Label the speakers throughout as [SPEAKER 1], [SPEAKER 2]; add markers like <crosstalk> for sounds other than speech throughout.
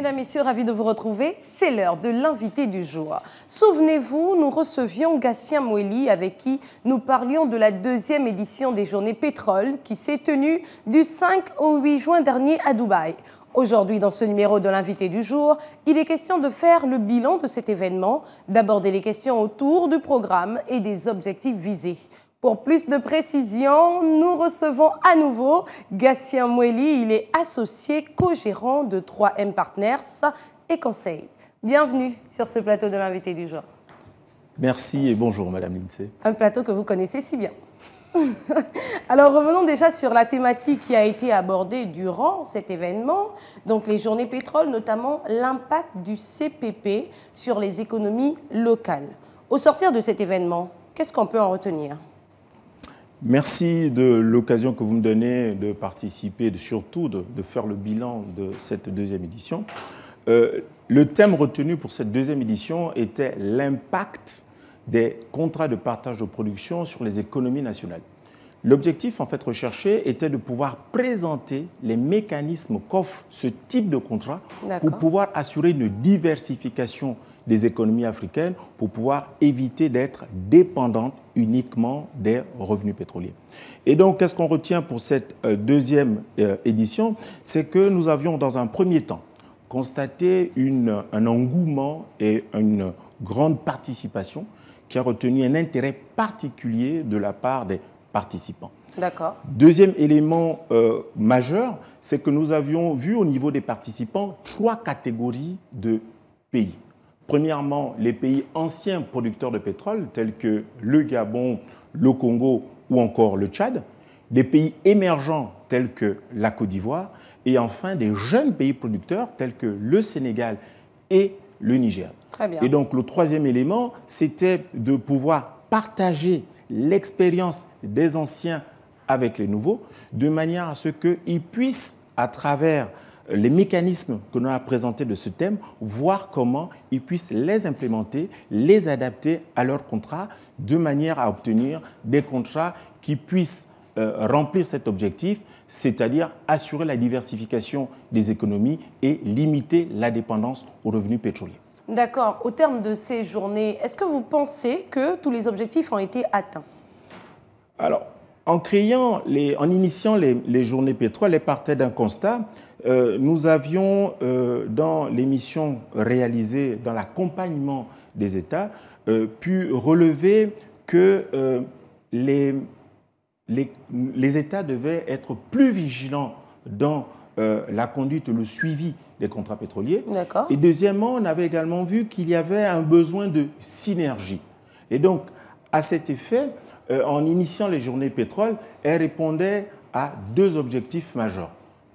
[SPEAKER 1] mesdames, messieurs, ravi de vous retrouver. C'est l'heure de l'invité du jour. Souvenez-vous, nous recevions Gastien Moelli avec qui nous parlions de la deuxième édition des Journées Pétrole qui s'est tenue du 5 au 8 juin dernier à Dubaï. Aujourd'hui, dans ce numéro de l'invité du jour, il est question de faire le bilan de cet événement, d'aborder les questions autour du programme et des objectifs visés. Pour plus de précision, nous recevons à nouveau Gatien Moueli. Il est associé co-gérant de 3M Partners et Conseil. Bienvenue sur ce plateau de l'invité du jour.
[SPEAKER 2] Merci et bonjour, Madame Lindsay.
[SPEAKER 1] Un plateau que vous connaissez si bien. <laughs> Alors revenons déjà sur la thématique qui a été abordée durant cet événement, donc les journées pétrole, notamment l'impact du CPP sur les économies locales. Au sortir de cet événement, qu'est-ce qu'on peut en retenir
[SPEAKER 2] Merci de l'occasion que vous me donnez de participer, de, surtout de, faire le bilan de cette deuxième édition. Euh, le thème retenu pour cette deuxième édition était l'impact des contrats de partage de production sur les économies nationales. L'objectif en fait recherché était de pouvoir présenter les mécanismes qu'offre ce type de contrat pour pouvoir assurer une diversification des économies africaines pour pouvoir éviter d'être dépendante uniquement des revenus pétroliers. Et donc, qu'est-ce qu'on retient pour cette euh, deuxième euh, édition C'est que nous avions, dans un premier temps, constaté un engouement et une grande participation qui a retenu un intérêt particulier de la part des participants. D'accord. Deuxième élément euh, majeur, c'est que nous avions vu au niveau des participants trois catégories de pays. Premièrement, les pays anciens producteurs de pétrole, tels que le Gabon, le Congo ou encore le Tchad, des pays émergents tels que la Côte d'Ivoire, et enfin des jeunes pays producteurs tels que le Sénégal et le Niger. Et donc le troisième élément, c'était de pouvoir partager l'expérience des anciens avec les nouveaux, de manière à ce qu'ils puissent, à travers les mécanismes que l'on a présentés de ce thème, voir comment ils puissent les implémenter, les adapter à leurs contrat, de manière à obtenir des contrats qui puissent euh, remplir cet objectif, c'est-à-dire assurer la diversification des économies et limiter la dépendance aux revenus pétroliers.
[SPEAKER 1] D'accord. Au terme de ces journées, est-ce que vous pensez que tous les objectifs ont été atteints
[SPEAKER 2] Alors, en créant, en initiant les, journées pétrole, elle partait d'un constat. Euh, nous avions, euh, dans les missions réalisées, dans l'accompagnement des États, euh, pu relever que les, les, États devaient être plus vigilants dans la conduite, le suivi des contrats pétroliers. Et deuxièmement, on avait également vu qu'il y avait un besoin de synergie. Et donc, à cet effet, euh, en initiant les journées pétrole, elle répondait à deux objectifs majeurs.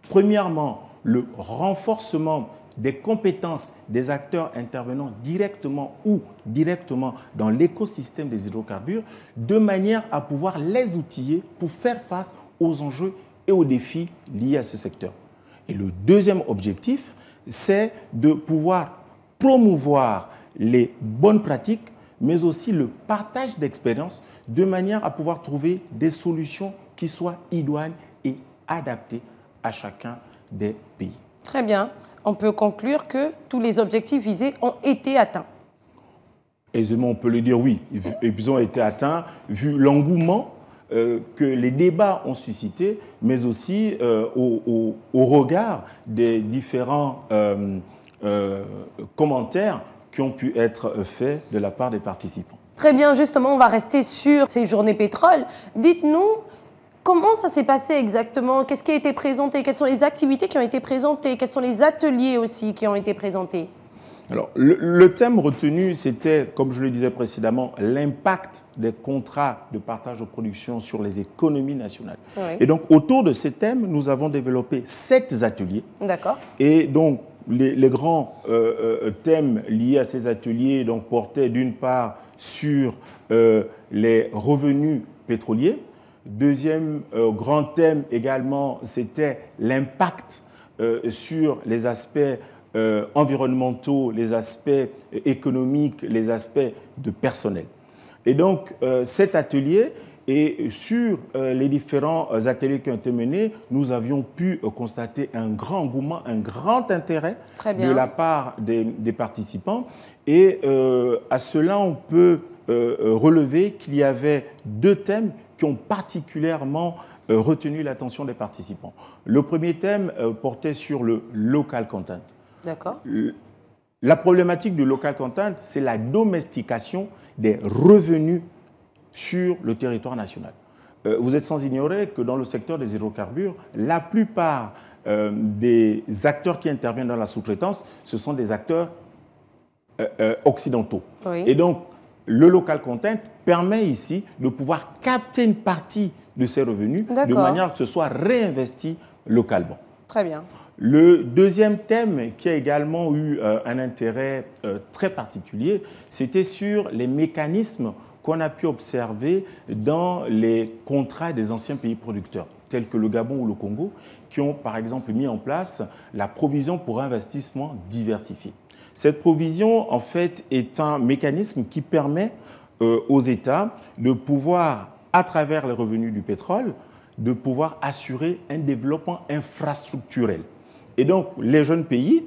[SPEAKER 2] Premièrement, le renforcement des compétences des acteurs intervenant directement ou directement dans l'écosystème des hydrocarbures, de manière à pouvoir les outiller pour faire face aux enjeux et aux défis liés à ce secteur. Et le deuxième objectif, c'est de pouvoir promouvoir les bonnes pratiques, mais aussi le partage d'expériences de manière à pouvoir trouver des solutions qui soient idoines et adaptées à chacun des pays.
[SPEAKER 1] Très bien. On peut conclure que tous les objectifs visés ont été atteints.
[SPEAKER 2] Aisément, on peut le dire oui. Ils ont été atteints vu l'engouement euh, que les débats ont suscité, mais aussi euh, au, regard des différents euh, commentaires qui ont pu être faits de la part des participants.
[SPEAKER 1] Très bien, justement, on va rester sur ces journées pétrole. Dites-nous, Comment ça s'est passé exactement Qu'est-ce qui a été présenté Quelles sont les activités qui ont été présentées Quels sont les ateliers aussi qui ont été présentés
[SPEAKER 2] Alors, le, thème retenu, c'était, comme je le disais précédemment, l'impact des contrats de partage de production sur les économies nationales. Et donc, autour de ce thème, nous avons développé sept ateliers. D'accord. Et donc, les, grands euh, euh, thèmes liés à ces ateliers donc, portaient d'une part sur euh, les revenus pétroliers. Deuxième euh, grand thème également, c'était l'impact euh, sur les aspects environnementaux, les aspects économiques, les aspects de personnel. Et donc cet atelier, et sur euh, les différents euh, ateliers qui ont été menés, nous avions pu euh, constater un grand engouement, un grand intérêt de la part des, participants. Et à cela, on peut relever qu'il y avait deux thèmes qui ont particulièrement retenu l'attention des participants. Le premier thème portait sur le local content. D'accord. La problématique du local content, c'est la domestication des revenus sur le territoire national. Euh, vous êtes sans ignorer que dans le secteur des hydrocarbures, la plupart euh, des acteurs qui interviennent dans la sous-traitance, ce sont des acteurs euh, occidentaux. Et donc, le local content permet ici de pouvoir capter une partie de ces revenus de manière que ce soit réinvesti localement. Très bien. Le deuxième thème qui a également eu un intérêt très particulier, c'était sur les mécanismes qu'on a pu observer dans les contrats des anciens pays producteurs, tels que le Gabon ou le Congo, qui ont par exemple mis en place la provision pour investissement diversifié. Cette provision, en fait, est un mécanisme qui permet euh, aux États de pouvoir, à travers les revenus du pétrole, de pouvoir assurer un développement infrastructurel. Et donc, les jeunes pays,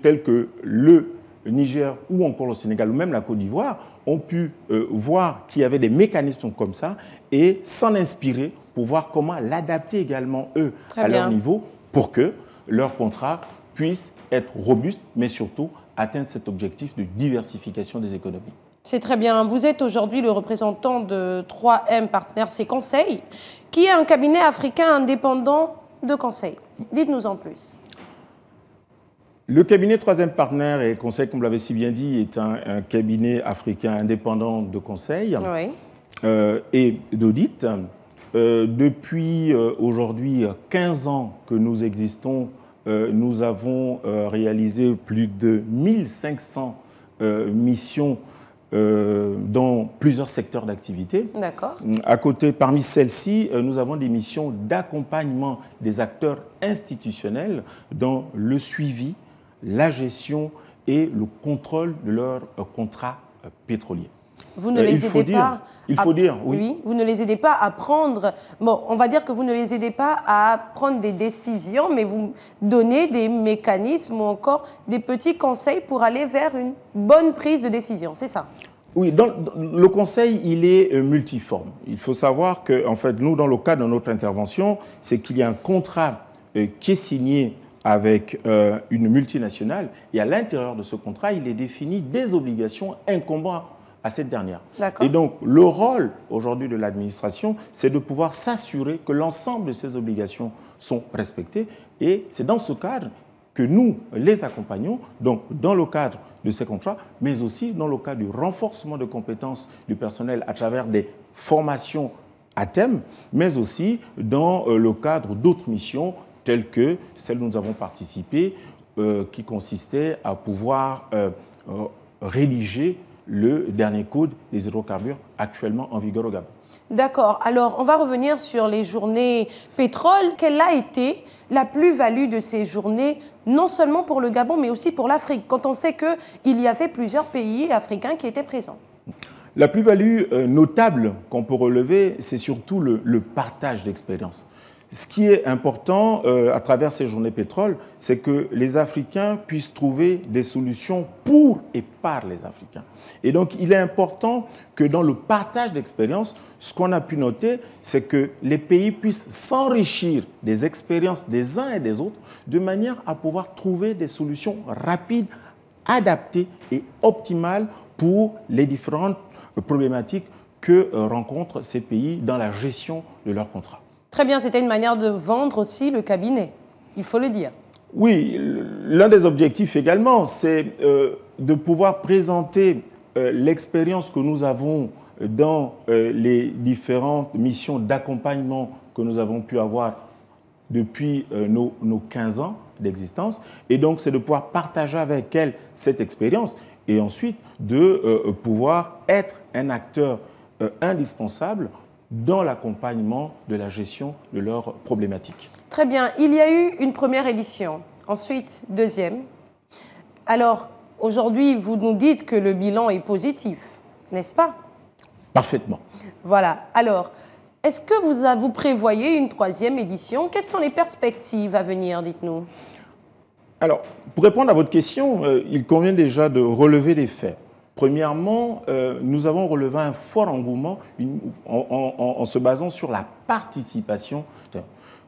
[SPEAKER 2] tels que le Niger ou encore le Sénégal ou même la Côte d'Ivoire ont pu euh, voir qu'il y avait des mécanismes comme ça et s'en inspirer pour voir comment l'adapter également eux à leur niveau pour que leur contrat puisse être robuste, mais surtout atteindre cet objectif de diversification des économies.
[SPEAKER 1] C'est très bien. Vous êtes aujourd'hui le représentant de 3M Partners et Conseil, qui est un cabinet africain indépendant de conseil. Dites-nous en plus.
[SPEAKER 2] Le cabinet Troisième Partenaire et Conseil, comme vous l'avez si bien dit, est un, cabinet africain indépendant de conseil euh, et d'audit. Euh, depuis euh, aujourd'hui 15 ans que nous existons, nous avons réalisé plus de 1500 missions dans plusieurs secteurs d'activité. D'accord. À côté, parmi celles-ci, nous avons des missions d'accompagnement des acteurs institutionnels dans le suivi la gestion et le contrôle de leur euh, contrat euh, pétrolier. Vous ne euh, les aidez pas. il faut à, dire, oui.
[SPEAKER 1] Vous ne les aidez pas à prendre. Bon, on va dire que vous ne les aidez pas à prendre des décisions, mais vous donnez des mécanismes ou encore des petits conseils pour aller vers une bonne prise de décision. C'est ça.
[SPEAKER 2] Oui, dans, le conseil, il est multiforme. Il faut savoir que, en fait, nous, dans le cas de notre intervention, c'est qu'il y a un contrat qui est signé avec euh, une multinationale, et à l'intérieur de ce contrat, il est défini des obligations incombant à cette dernière. Et donc, le rôle aujourd'hui de l'administration, c'est de pouvoir s'assurer que l'ensemble de ces obligations sont respectées. Et c'est dans ce cadre que nous les accompagnons, donc dans le cadre de ces contrats, mais aussi dans le cadre du renforcement de compétences du personnel à travers des formations à thème, mais aussi dans euh, le cadre d'autres missions telles que celles dont nous avons participé, euh, qui consistait à pouvoir euh, euh, rédiger le dernier code des hydrocarbures actuellement en vigueur au Gabon.
[SPEAKER 1] D'accord. Alors, on va revenir sur les journées pétrole. Quelle a été la plus-value de ces journées, non seulement pour le Gabon, mais aussi pour l'Afrique, quand on sait qu'il y avait plusieurs pays africains qui étaient présents
[SPEAKER 2] La plus-value notable qu'on peut relever, c'est surtout le, le partage d'expérience. Ce qui est important euh, à travers ces journées pétrole, c'est que les Africains puissent trouver des solutions pour et par les Africains. Et donc, il est important que dans le partage d'expériences, ce qu'on a pu noter, c'est que les pays puissent s'enrichir des expériences des uns et des autres de manière à pouvoir trouver des solutions rapides, adaptées et optimales pour les différentes euh, problématiques que euh, rencontrent ces pays dans la gestion de leurs contrats.
[SPEAKER 1] Très bien, c'était une manière de vendre aussi le cabinet, il faut le dire.
[SPEAKER 2] Oui, l'un des objectifs également, c'est euh, de pouvoir présenter euh, l'expérience que nous avons dans euh, les différentes missions d'accompagnement que nous avons pu avoir depuis nos, nos 15 ans d'existence. Et donc, c'est de pouvoir partager avec elle cette expérience et ensuite de pouvoir être un acteur indispensable dans l'accompagnement de la gestion de leurs problématiques.
[SPEAKER 1] Très bien. Il y a eu une première édition, ensuite deuxième. Alors, aujourd'hui, vous nous dites que le bilan est positif, n'est-ce pas Parfaitement. Voilà. Alors, est-ce que vous, vous prévoyez une troisième édition Quelles sont les perspectives à venir, dites-nous
[SPEAKER 2] alors, pour répondre à votre question, euh, il convient déjà de relever les faits. Premièrement, euh, nous avons relevé un fort engouement en, se basant sur la participation.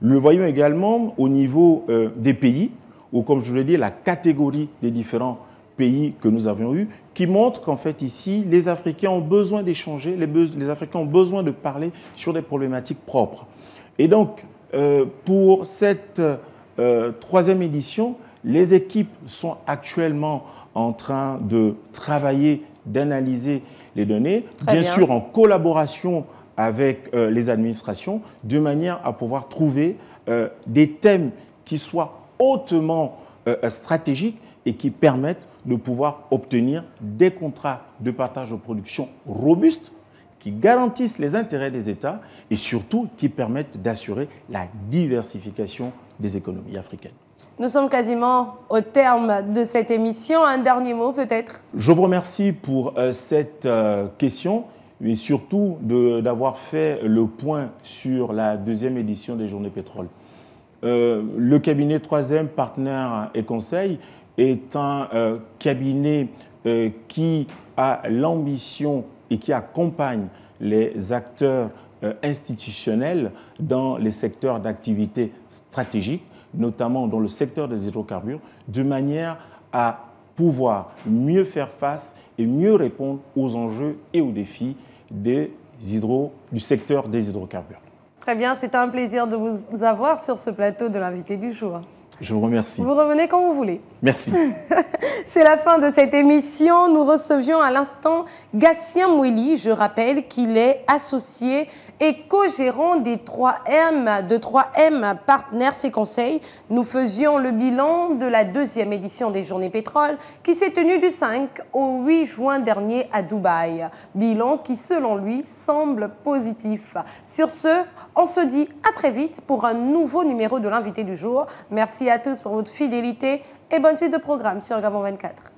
[SPEAKER 2] Le voyons également au niveau euh, des pays, ou comme je l'ai dit, la catégorie des différents pays que nous avions eus, qui montre qu'en fait ici, les Africains ont besoin d'échanger, les, Africains ont besoin de parler sur des problématiques propres. Et donc, euh, pour cette troisième édition, les équipes sont actuellement en train de travailler, d'analyser les données, bien, sûr en collaboration avec euh, les administrations, de manière à pouvoir trouver euh, des thèmes qui soient hautement euh, stratégiques et qui permettent de pouvoir obtenir des contrats de partage de production robustes qui garantissent les intérêts des États et surtout qui permettent d'assurer la diversification des économies africaines.
[SPEAKER 1] Nous sommes quasiment au terme de cette émission. Un dernier mot peut-être
[SPEAKER 2] Je vous remercie pour euh, cette euh, question et surtout d'avoir fait le point sur la deuxième édition des Journées Pétrole. Euh, le cabinet Troisième Partenaire et Conseil est un cabinet qui a l'ambition et qui accompagne les acteurs institutionnels dans les secteurs d'activité stratégique notamment dans le secteur des hydrocarbures, de manière à pouvoir mieux faire face et mieux répondre aux enjeux et aux défis des hydro, du secteur des hydrocarbures.
[SPEAKER 1] Très bien, c'est un plaisir de vous avoir sur ce plateau de l'invité du jour.
[SPEAKER 2] Je vous remercie. Vous
[SPEAKER 1] revenez quand vous voulez. Merci. <laughs> C'est la fin de cette émission. Nous recevions à l'instant Gatien Mouili. Je rappelle qu'il est associé et co-gérant des 3M, de 3M Partners et Conseils. Nous faisions le bilan de la deuxième édition des Journées Pétrole qui s'est tenue du 5 au 8 juin dernier à Dubaï. Bilan qui, selon lui, semble positif. Sur ce, on se dit à très vite pour un nouveau numéro de l'invité du jour. Merci à tous pour votre fidélité et bonne suite de programme sur Gabon 24.